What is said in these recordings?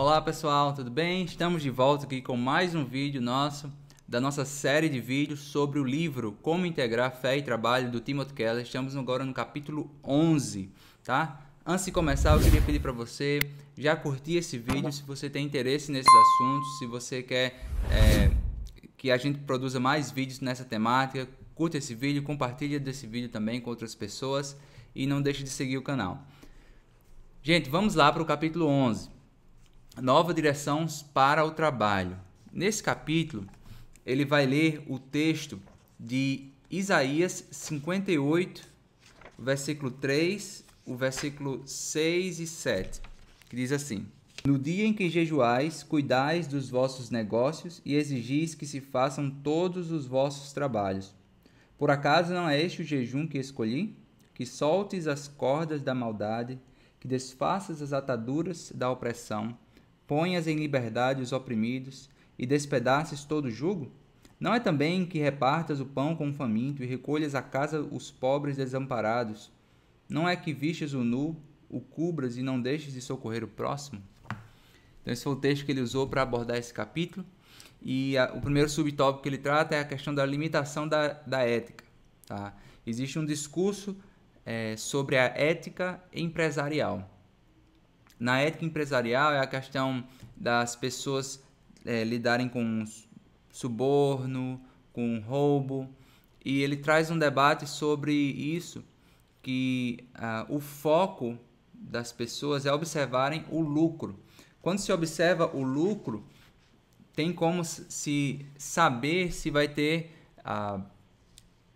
Olá pessoal, tudo bem? Estamos de volta aqui com mais um vídeo nosso da nossa série de vídeos sobre o livro Como Integrar Fé e Trabalho do Timothy Keller. Estamos agora no capítulo 11, tá? Antes de começar, eu queria pedir para você já curtir esse vídeo se você tem interesse nesses assuntos, se você quer é, que a gente produza mais vídeos nessa temática, curta esse vídeo, compartilha desse vídeo também com outras pessoas e não deixe de seguir o canal. Gente, vamos lá para o capítulo 11. Nova direção para o trabalho. Nesse capítulo, ele vai ler o texto de Isaías 58, versículo 3, o versículo 6 e 7, que diz assim: No dia em que jejuais, cuidais dos vossos negócios e exigis que se façam todos os vossos trabalhos. Por acaso não é este o jejum que escolhi? Que soltes as cordas da maldade, que desfaças as ataduras da opressão, Ponhas em liberdade os oprimidos e despedaces todo o jugo? Não é também que repartas o pão com o faminto e recolhas a casa os pobres desamparados? Não é que vistes o nu, o cubras e não deixes de socorrer o próximo? Então, esse foi o texto que ele usou para abordar esse capítulo. E a, o primeiro subtópico que ele trata é a questão da limitação da, da ética. Tá? Existe um discurso é, sobre a ética empresarial. Na ética empresarial é a questão das pessoas é, lidarem com suborno, com roubo, e ele traz um debate sobre isso, que uh, o foco das pessoas é observarem o lucro. Quando se observa o lucro, tem como se saber se vai ter uh,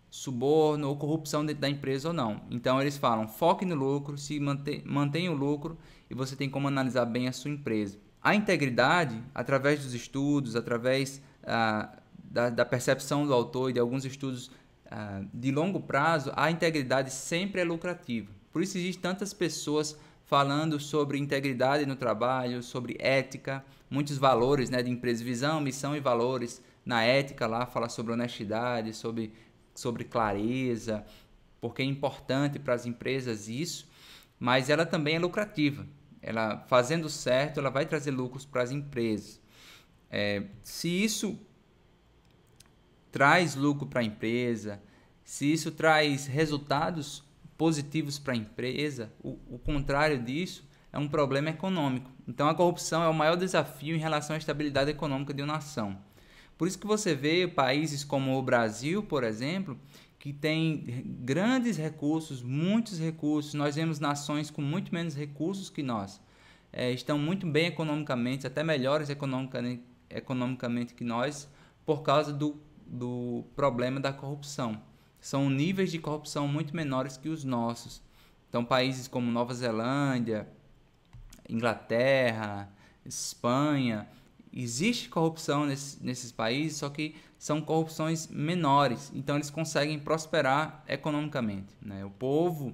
suborno ou corrupção dentro da empresa ou não. Então eles falam, foque no lucro, se mantém, mantém o lucro e você tem como analisar bem a sua empresa. A integridade, através dos estudos, através ah, da, da, percepção do autor e de alguns estudos ah, de longo prazo, a integridade sempre é lucrativa. Por isso existem tantas pessoas falando sobre integridade no trabalho, sobre ética, muitos valores né, de empresa, visão, missão e valores na ética lá, fala sobre honestidade, sobre, sobre clareza, porque é importante para as empresas isso, mas ela também é lucrativa ela fazendo certo, ela vai trazer lucros para as empresas. É, se isso traz lucro para a empresa, se isso traz resultados positivos para a empresa, o, o contrário disso é um problema econômico. Então a corrupção é o maior desafio em relação à estabilidade econômica de uma nação. Por isso que você vê países como o Brasil, por exemplo, que tem grandes recursos, muitos recursos. Nós vemos nações com muito menos recursos que nós. É, estão muito bem economicamente, até melhores economicamente, economicamente que nós, por causa do, do problema da corrupção. São níveis de corrupção muito menores que os nossos. Então, países como Nova Zelândia, Inglaterra, Espanha, existe corrupção nesse, nesses países, só que são corrupções menores, então eles conseguem prosperar economicamente. Né? O povo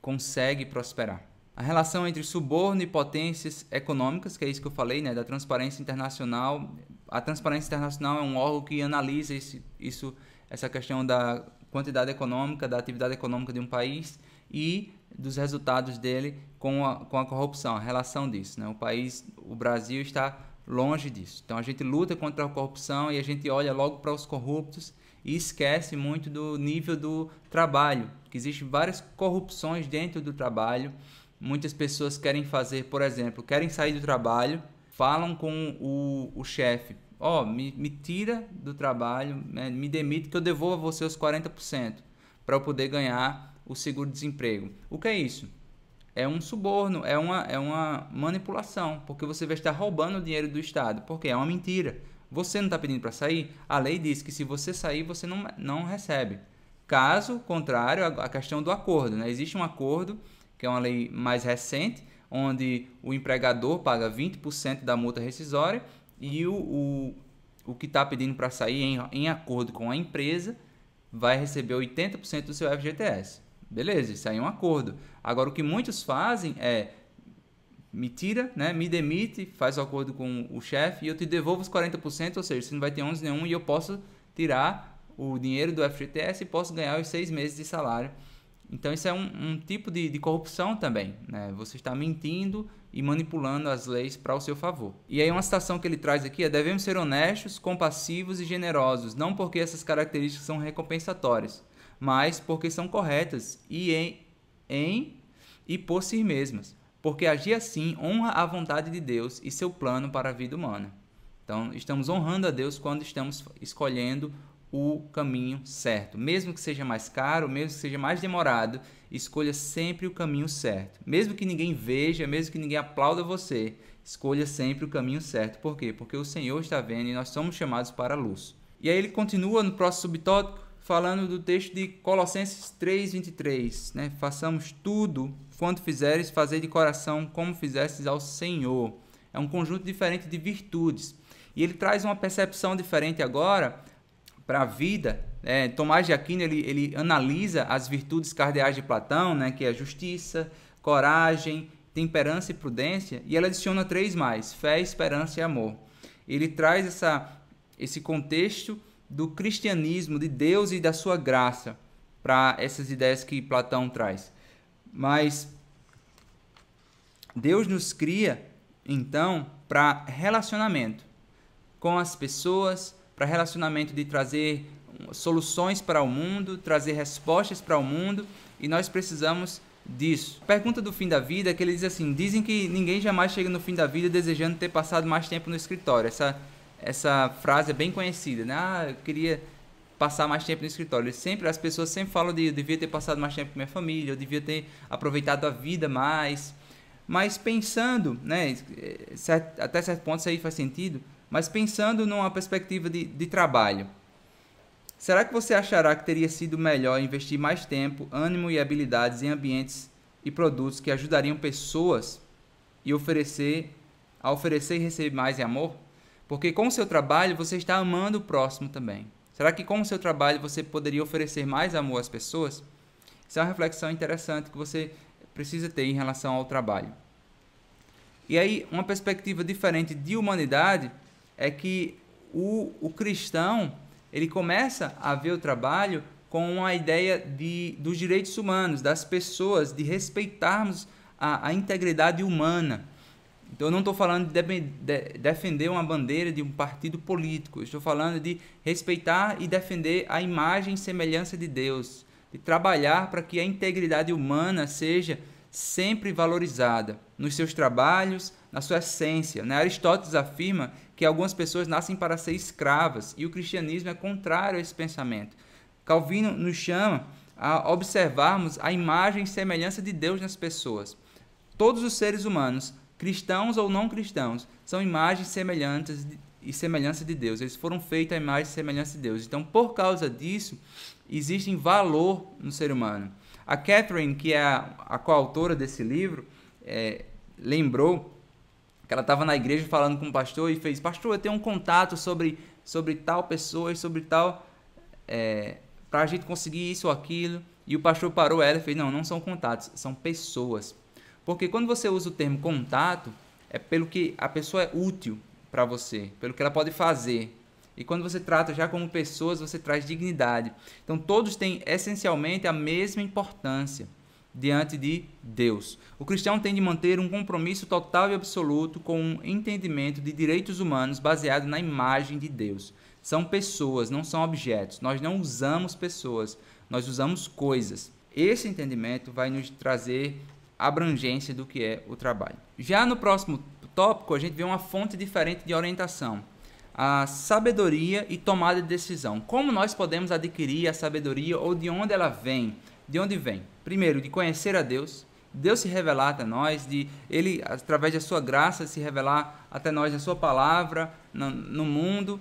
consegue prosperar. A relação entre suborno e potências econômicas, que é isso que eu falei, né, da transparência internacional. A transparência internacional é um órgão que analisa esse, isso, essa questão da quantidade econômica, da atividade econômica de um país e dos resultados dele com a, com a corrupção, a relação disso. Né? O país, o Brasil está longe disso. Então a gente luta contra a corrupção e a gente olha logo para os corruptos e esquece muito do nível do trabalho, que existe várias corrupções dentro do trabalho. Muitas pessoas querem fazer, por exemplo, querem sair do trabalho, falam com o, o chefe, ó, oh, me, me, tira do trabalho, né? me demite que eu devolva a você os 40% para eu poder ganhar o seguro-desemprego. O que é isso? é um suborno, é uma, é uma manipulação, porque você vai estar roubando o dinheiro do Estado, porque é uma mentira. Você não está pedindo para sair? A lei diz que se você sair, você não, não recebe. Caso contrário, a questão do acordo. Né? Existe um acordo, que é uma lei mais recente, onde o empregador paga 20% da multa rescisória e o, o, o que está pedindo para sair em, em acordo com a empresa vai receber 80% do seu FGTS. Beleza, isso aí é um acordo. Agora, o que muitos fazem é me tira, né, me demite, faz o acordo com o chefe e eu te devolvo os 40%, ou seja, você não vai ter 11 nenhum e eu posso tirar o dinheiro do FGTS e posso ganhar os seis meses de salário. Então, isso é um, um tipo de, de, corrupção também. Né? Você está mentindo e manipulando as leis para o seu favor. E aí, uma citação que ele traz aqui é: devemos ser honestos, compassivos e generosos, não porque essas características são recompensatórias, mas porque são corretas e em, em e por si mesmas, porque agir assim honra a vontade de Deus e seu plano para a vida humana. Então, estamos honrando a Deus quando estamos escolhendo o caminho certo. Mesmo que seja mais caro, mesmo que seja mais demorado, escolha sempre o caminho certo. Mesmo que ninguém veja, mesmo que ninguém aplauda você, escolha sempre o caminho certo. Por quê? Porque o Senhor está vendo e nós somos chamados para a luz. E aí ele continua no próximo subtópico falando do texto de Colossenses 3:23, né? Façamos tudo quanto fizeres, fazer de coração como fizestes ao Senhor. É um conjunto diferente de virtudes. E ele traz uma percepção diferente agora para a vida. É, Tomás de Aquino ele, ele analisa as virtudes cardeais de Platão, né? Que é justiça, coragem, temperança e prudência. E ele adiciona três mais: fé, esperança e amor. Ele traz essa, esse contexto do cristianismo, de Deus e da sua graça para essas ideias que Platão traz. Mas Deus nos cria, então, para relacionamento com as pessoas, para relacionamento de trazer soluções para o mundo, trazer respostas para o mundo, e nós precisamos disso. Pergunta do fim da vida, que ele diz assim: dizem que ninguém jamais chega no fim da vida desejando ter passado mais tempo no escritório. Essa essa frase é bem conhecida, né? Ah, eu queria passar mais tempo no escritório. Sempre as pessoas sempre falam de eu devia ter passado mais tempo com minha família, eu devia ter aproveitado a vida mais. Mas pensando, né, até certo ponto isso aí faz sentido, mas pensando numa perspectiva de, de trabalho. Será que você achará que teria sido melhor investir mais tempo, ânimo e habilidades em ambientes e produtos que ajudariam pessoas e oferecer a oferecer e receber mais amor? Porque com o seu trabalho você está amando o próximo também. Será que com o seu trabalho você poderia oferecer mais amor às pessoas? Isso é uma reflexão interessante que você precisa ter em relação ao trabalho. E aí, uma perspectiva diferente de humanidade é que o, o cristão ele começa a ver o trabalho com a ideia de, dos direitos humanos, das pessoas, de respeitarmos a, a integridade humana. Então eu não estou falando de, de defender uma bandeira de um partido político, eu estou falando de respeitar e defender a imagem e semelhança de Deus, de trabalhar para que a integridade humana seja sempre valorizada nos seus trabalhos, na sua essência. Né? Aristóteles afirma que algumas pessoas nascem para ser escravas e o cristianismo é contrário a esse pensamento. Calvino nos chama a observarmos a imagem e semelhança de Deus nas pessoas. Todos os seres humanos cristãos ou não cristãos, são imagens semelhantes e semelhança de Deus. Eles foram feitos à imagem e semelhança de Deus. Então, por causa disso, existe valor no ser humano. A Catherine, que é a, a coautora desse livro, é, lembrou que ela estava na igreja falando com o pastor e fez: Pastor, eu tenho um contato sobre, sobre tal pessoa e sobre tal. É, para a gente conseguir isso ou aquilo. E o pastor parou ela e fez: Não, não são contatos, são pessoas porque quando você usa o termo contato, é pelo que a pessoa é útil para você, pelo que ela pode fazer. E quando você trata já como pessoas, você traz dignidade. Então todos têm essencialmente a mesma importância diante de Deus. O cristão tem de manter um compromisso total e absoluto com um entendimento de direitos humanos baseado na imagem de Deus. São pessoas, não são objetos. Nós não usamos pessoas, nós usamos coisas. Esse entendimento vai nos trazer abrangência do que é o trabalho. Já no próximo tópico, a gente vê uma fonte diferente de orientação. A sabedoria e tomada de decisão. Como nós podemos adquirir a sabedoria ou de onde ela vem? De onde vem? Primeiro, de conhecer a Deus, Deus se revelar até nós, de Ele, através da sua graça, se revelar até nós na sua palavra, no, no mundo,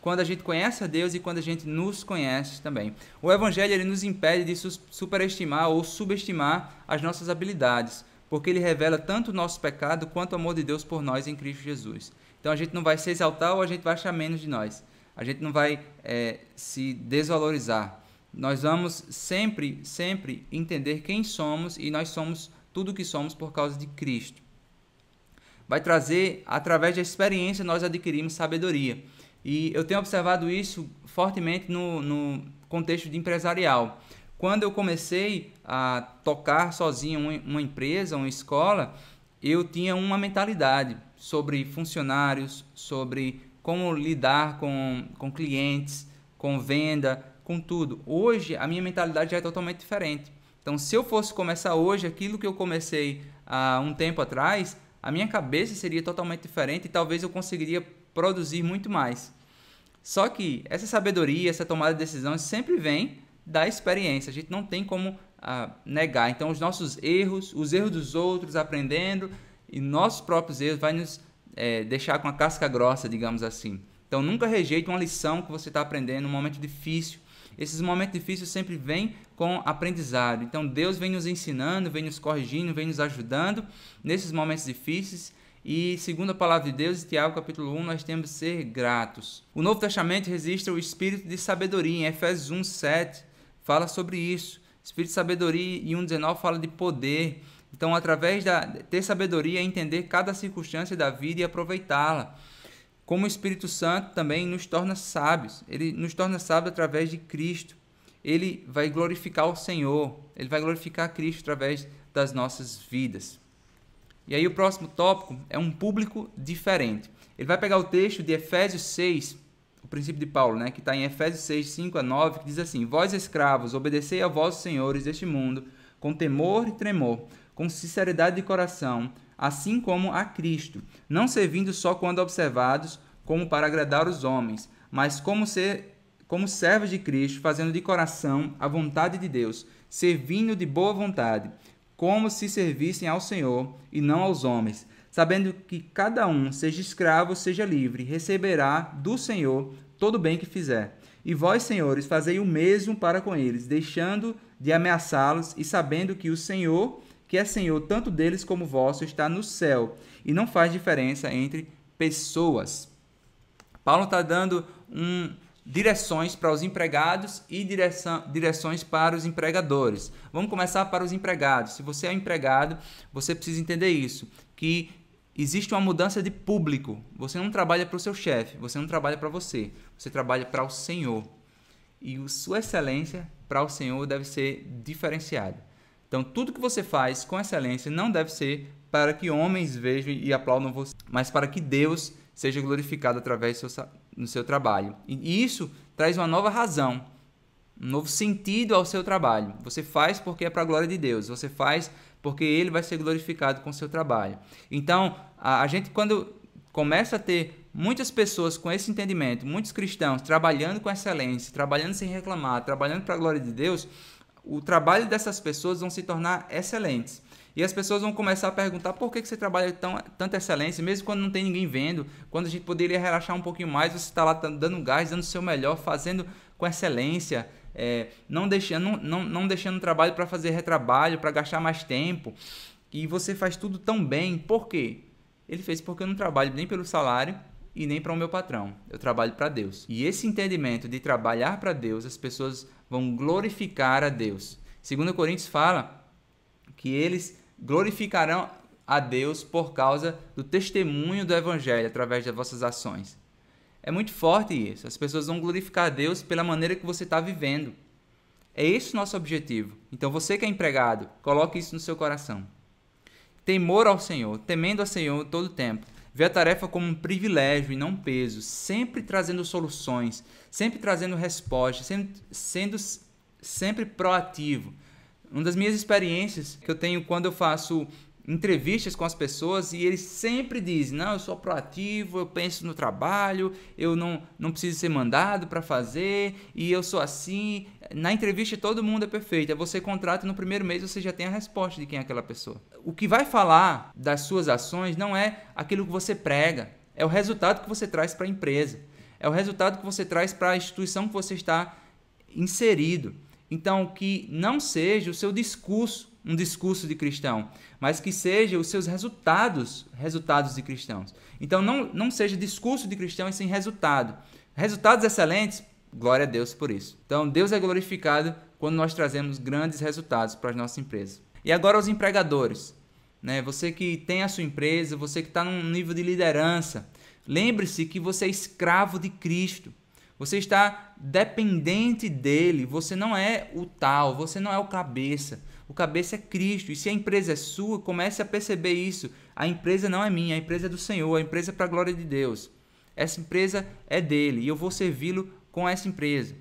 quando a gente conhece a Deus e quando a gente nos conhece também. O evangelho ele nos impede de superestimar ou subestimar as nossas habilidades, porque ele revela tanto o nosso pecado quanto o amor de Deus por nós em Cristo Jesus. Então a gente não vai se exaltar ou a gente vai achar menos de nós. A gente não vai é, se desvalorizar. Nós vamos sempre, sempre entender quem somos e nós somos tudo o que somos por causa de Cristo. Vai trazer, através da experiência, nós adquirimos sabedoria. E eu tenho observado isso fortemente no, no contexto de empresarial. Quando eu comecei a tocar sozinho uma empresa, uma escola, eu tinha uma mentalidade sobre funcionários, sobre como lidar com, com clientes, com venda, com tudo. Hoje a minha mentalidade já é totalmente diferente. Então, se eu fosse começar hoje aquilo que eu comecei há um tempo atrás, a minha cabeça seria totalmente diferente e talvez eu conseguiria produzir muito mais. Só que essa sabedoria, essa tomada de decisão sempre vem da experiência. A gente não tem como ah, negar. Então, os nossos erros, os erros dos outros, aprendendo e nossos próprios erros, vai nos é, deixar com a casca grossa, digamos assim. Então, nunca rejeite uma lição que você está aprendendo, um momento difícil. Esses momentos difíceis sempre vêm com aprendizado. Então, Deus vem nos ensinando, vem nos corrigindo, vem nos ajudando nesses momentos difíceis e segundo a palavra de Deus, em Tiago capítulo 1, nós temos que ser gratos. O Novo Testamento registra o espírito de sabedoria. Em Efésios 1, 7 fala sobre isso. Espírito de sabedoria e 19 fala de poder. Então, através da ter sabedoria, é entender cada circunstância da vida e aproveitá-la. Como o Espírito Santo também nos torna sábios. Ele nos torna sábios através de Cristo. Ele vai glorificar o Senhor. Ele vai glorificar Cristo através das nossas vidas. E aí o próximo tópico é um público diferente. Ele vai pegar o texto de Efésios 6, o princípio de Paulo, né, que está em Efésios 6, 5 a 9, que diz assim: Vós escravos, obedecei a vossos senhores deste mundo, com temor e tremor, com sinceridade de coração, assim como a Cristo, não servindo só quando observados, como para agradar os homens, mas como ser como servos de Cristo, fazendo de coração a vontade de Deus, servindo de boa vontade, como se servissem ao Senhor e não aos homens, sabendo que cada um, seja escravo, seja livre, receberá do Senhor todo o bem que fizer. E vós, senhores, fazei o mesmo para com eles, deixando de ameaçá-los e sabendo que o Senhor, que é Senhor tanto deles como vosso, está no céu e não faz diferença entre pessoas. Paulo está dando um, direções para os empregados e direção, direções para os empregadores. Vamos começar para os empregados. Se você é empregado, você precisa entender isso, que existe uma mudança de público. Você não trabalha para o seu chefe, você não trabalha para você, você trabalha para o Senhor. E sua excelência para o Senhor deve ser diferenciada. Então, tudo que você faz com excelência não deve ser para que homens vejam e aplaudam você, mas para que Deus seja glorificado através do seu no seu trabalho. E isso traz uma nova razão, um novo sentido ao seu trabalho. Você faz porque é para a glória de Deus, você faz porque ele vai ser glorificado com o seu trabalho. Então, a, a gente quando começa a ter muitas pessoas com esse entendimento, muitos cristãos trabalhando com excelência, trabalhando sem reclamar, trabalhando para a glória de Deus, o trabalho dessas pessoas vão se tornar excelentes. E as pessoas vão começar a perguntar por que, que você trabalha tão, tanta excelência, mesmo quando não tem ninguém vendo, quando a gente poderia relaxar um pouquinho mais, você está lá dando gás, dando o seu melhor, fazendo com excelência, é, não, deixando, não, não, deixando trabalho para fazer retrabalho, para gastar mais tempo. E você faz tudo tão bem, por quê? Ele fez porque eu não trabalho nem pelo salário e nem para o meu patrão. Eu trabalho para Deus. E esse entendimento de trabalhar para Deus, as pessoas vão glorificar a Deus. Segundo Coríntios fala que eles glorificarão a Deus por causa do testemunho do Evangelho através das vossas ações. É muito forte isso. As pessoas vão glorificar a Deus pela maneira que você está vivendo. É esse o nosso objetivo. Então, você que é empregado, coloque isso no seu coração. Temor ao Senhor, temendo ao Senhor todo o tempo. Vê a tarefa como um privilégio e não um peso, sempre trazendo soluções, sempre trazendo respostas, sendo, sendo sempre proativo, uma das minhas experiências que eu tenho quando eu faço entrevistas com as pessoas e eles sempre dizem: "Não, eu sou proativo, eu penso no trabalho, eu não não preciso ser mandado para fazer e eu sou assim". Na entrevista todo mundo é perfeito. Você contrata no primeiro mês você já tem a resposta de quem é aquela pessoa. O que vai falar das suas ações não é aquilo que você prega, é o resultado que você traz para a empresa. É o resultado que você traz para a instituição que você está inserido. Então, que não seja o seu discurso um discurso de cristão, mas que seja os seus resultados, resultados de cristãos. Então, não, não seja discurso de cristão e sem resultado. Resultados excelentes, glória a Deus por isso. Então, Deus é glorificado quando nós trazemos grandes resultados para as nossas empresas. E agora, os empregadores. Né? Você que tem a sua empresa, você que está num nível de liderança, lembre-se que você é escravo de Cristo. Você está dependente dele. Você não é o tal, você não é o cabeça. O cabeça é Cristo. E se a empresa é sua, comece a perceber isso. A empresa não é minha, a empresa é do Senhor, a empresa é para a glória de Deus. Essa empresa é dele e eu vou servi-lo com essa empresa.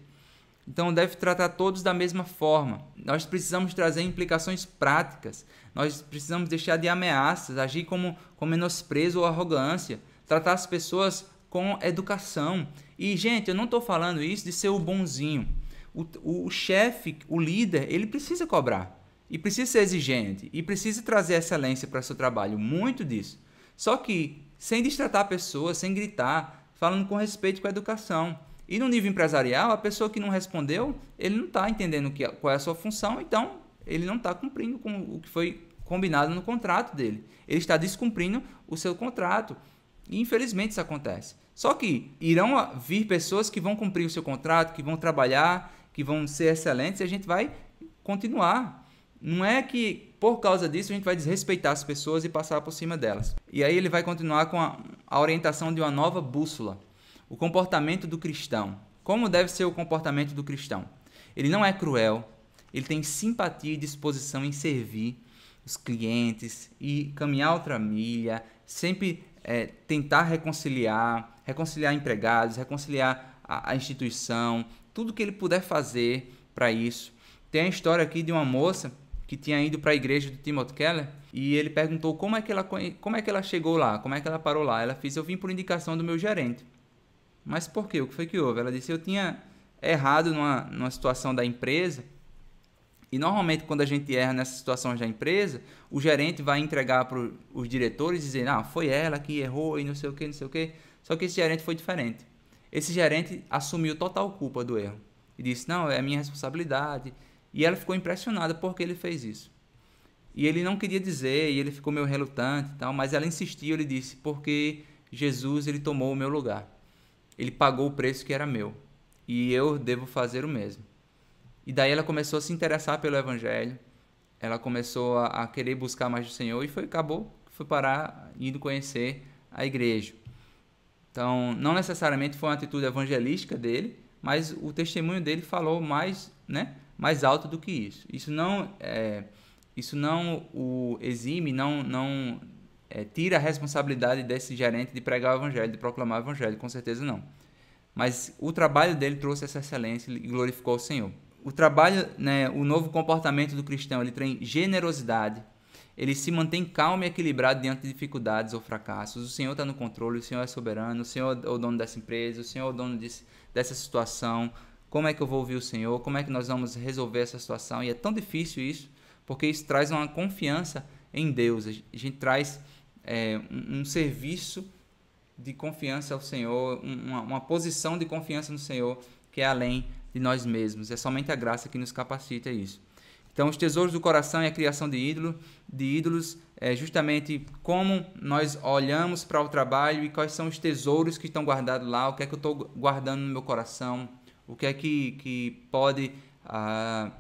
Então deve tratar todos da mesma forma. Nós precisamos trazer implicações práticas. Nós precisamos deixar de ameaças, agir como com menosprezo ou arrogância, tratar as pessoas com educação. E, gente, eu não estou falando isso de ser o bonzinho. O, o chefe, o líder, ele precisa cobrar. E precisa ser exigente. E precisa trazer excelência para seu trabalho. Muito disso. Só que sem destratar a pessoa, sem gritar, falando com respeito com a educação. E no nível empresarial, a pessoa que não respondeu, ele não está entendendo que, é, qual é a sua função, então ele não está cumprindo com o que foi combinado no contrato dele. Ele está descumprindo o seu contrato. E infelizmente isso acontece. Só que irão vir pessoas que vão cumprir o seu contrato, que vão trabalhar, que vão ser excelentes e a gente vai continuar. Não é que por causa disso a gente vai desrespeitar as pessoas e passar por cima delas. E aí ele vai continuar com a, a orientação de uma nova bússola, o comportamento do cristão. Como deve ser o comportamento do cristão? Ele não é cruel, ele tem simpatia e disposição em servir os clientes e caminhar outra milha, sempre é, tentar reconciliar, reconciliar empregados, reconciliar a, a instituição, tudo que ele puder fazer para isso. Tem a história aqui de uma moça que tinha ido para a igreja do Timothy Keller e ele perguntou como é que ela como é que ela chegou lá, como é que ela parou lá. Ela fez eu vim por indicação do meu gerente. Mas por quê? O que foi que houve? Ela disse eu tinha errado numa, numa situação da empresa e normalmente quando a gente erra nessas situações da empresa, o gerente vai entregar para os diretores dizendo, ah, foi ela que errou e não sei o que, não sei o que. Só que esse gerente foi diferente. Esse gerente assumiu total culpa do erro e disse, não, é minha responsabilidade. E ela ficou impressionada porque ele fez isso. E ele não queria dizer, e ele ficou meio relutante e tal, mas ela insistiu, ele disse, porque Jesus ele tomou o meu lugar. Ele pagou o preço que era meu. E eu devo fazer o mesmo. E daí ela começou a se interessar pelo evangelho. Ela começou a, a querer buscar mais do Senhor e foi acabou foi parar indo conhecer a igreja. Então, não necessariamente foi uma atitude evangelística dele, mas o testemunho dele falou mais, né, mais alto do que isso. Isso não é, isso não o exime, não não é, tira a responsabilidade desse gerente de pregar o evangelho, de proclamar o evangelho, com certeza não. Mas o trabalho dele trouxe essa excelência e glorificou o Senhor o trabalho, né, o novo comportamento do cristão, ele tem generosidade, ele se mantém calmo e equilibrado diante de dificuldades ou fracassos. O Senhor está no controle, o Senhor é soberano, o Senhor é o dono dessa empresa, o Senhor é o dono dessa situação. Como é que eu vou ouvir o Senhor? Como é que nós vamos resolver essa situação? E é tão difícil isso, porque isso traz uma confiança em Deus. A gente traz é, um, um, serviço de confiança ao Senhor, uma, uma posição de confiança no Senhor que é além de nós mesmos. É somente a graça que nos capacita isso. Então, os tesouros do coração e a criação de, ídolo, de ídolos é justamente como nós olhamos para o trabalho e quais são os tesouros que estão guardados lá, o que é que eu estou guardando no meu coração, o que é que, que pode ah,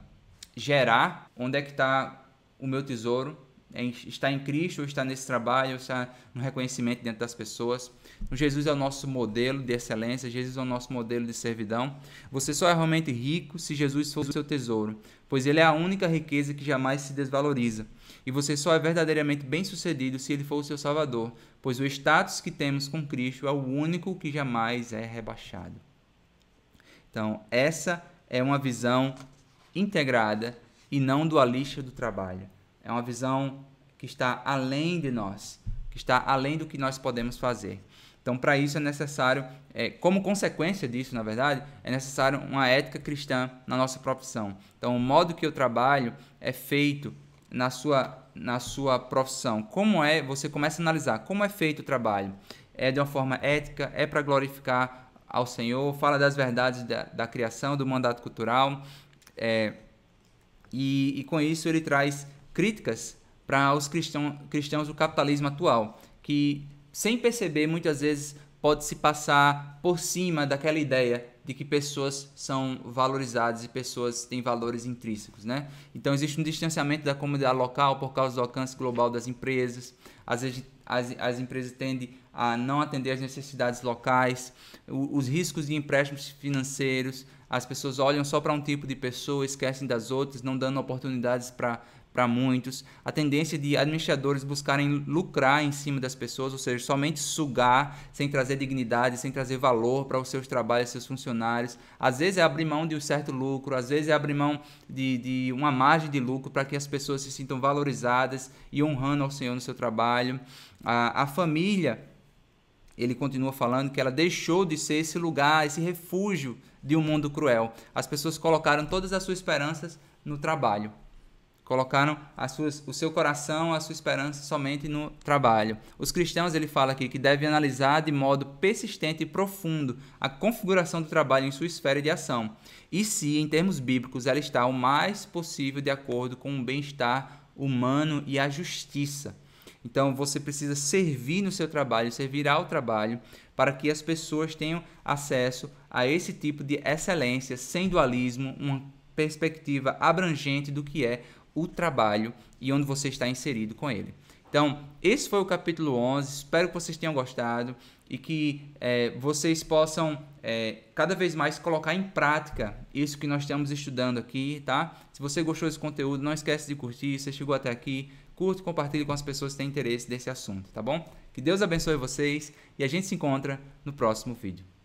gerar, onde é que está o meu tesouro, é está em Cristo, ou está nesse trabalho, ou está no reconhecimento dentro das pessoas. Então, Jesus é o nosso modelo de excelência, Jesus é o nosso modelo de servidão. Você só é realmente rico se Jesus for o seu tesouro, pois ele é a única riqueza que jamais se desvaloriza. E você só é verdadeiramente bem-sucedido se ele for o seu salvador, pois o status que temos com Cristo é o único que jamais é rebaixado. Então, essa é uma visão integrada e não dualista do trabalho. É uma visão que está além de nós, que está além do que nós podemos fazer. Então, para isso é necessário, é, como consequência disso, na verdade, é necessário uma ética cristã na nossa profissão. Então, o modo que eu trabalho é feito na sua, na sua profissão. Como é, você começa a analisar como é feito o trabalho. É de uma forma ética, é para glorificar ao Senhor, fala das verdades da, da criação, do mandato cultural. É, e, e, com isso ele traz críticas para os cristão, cristãos do capitalismo atual, que sem perceber, muitas vezes pode se passar por cima daquela ideia de que pessoas são valorizadas e pessoas têm valores intrínsecos, né? Então existe um distanciamento da comunidade local por causa do alcance global das empresas. Às vezes as, as empresas tendem a não atender às necessidades locais, o, os riscos de empréstimos financeiros. As pessoas olham só para um tipo de pessoa, esquecem das outras, não dando oportunidades para para muitos, a tendência de administradores buscarem lucrar em cima das pessoas, ou seja, somente sugar sem trazer dignidade, sem trazer valor para os seus trabalhos, seus funcionários. Às vezes é abrir mão de um certo lucro, às vezes é abrir mão de, de uma margem de lucro para que as pessoas se sintam valorizadas e honrando ao Senhor no seu trabalho. A, a família ele continua falando que ela deixou de ser esse lugar, esse refúgio de um mundo cruel. As pessoas colocaram todas as suas esperanças no trabalho colocaram suas, o seu coração, a sua esperança somente no trabalho. Os cristãos, ele fala aqui, que devem analisar de modo persistente e profundo a configuração do trabalho em sua esfera de ação, e se, em termos bíblicos, ela está o mais possível de acordo com o bem-estar humano e a justiça. Então você precisa servir no seu trabalho, servir ao trabalho, para que as pessoas tenham acesso a esse tipo de excelência, sem dualismo, uma perspectiva abrangente do que é o trabalho e onde você está inserido com ele. Então, esse foi o capítulo 11. Espero que vocês tenham gostado e que é, vocês possam é, cada vez mais colocar em prática isso que nós estamos estudando aqui, tá? Se você gostou desse conteúdo, não esquece de curtir. Se chegou até aqui, curta, compartilhe com as pessoas que têm interesse desse assunto, tá bom? Que Deus abençoe vocês e a gente se encontra no próximo vídeo.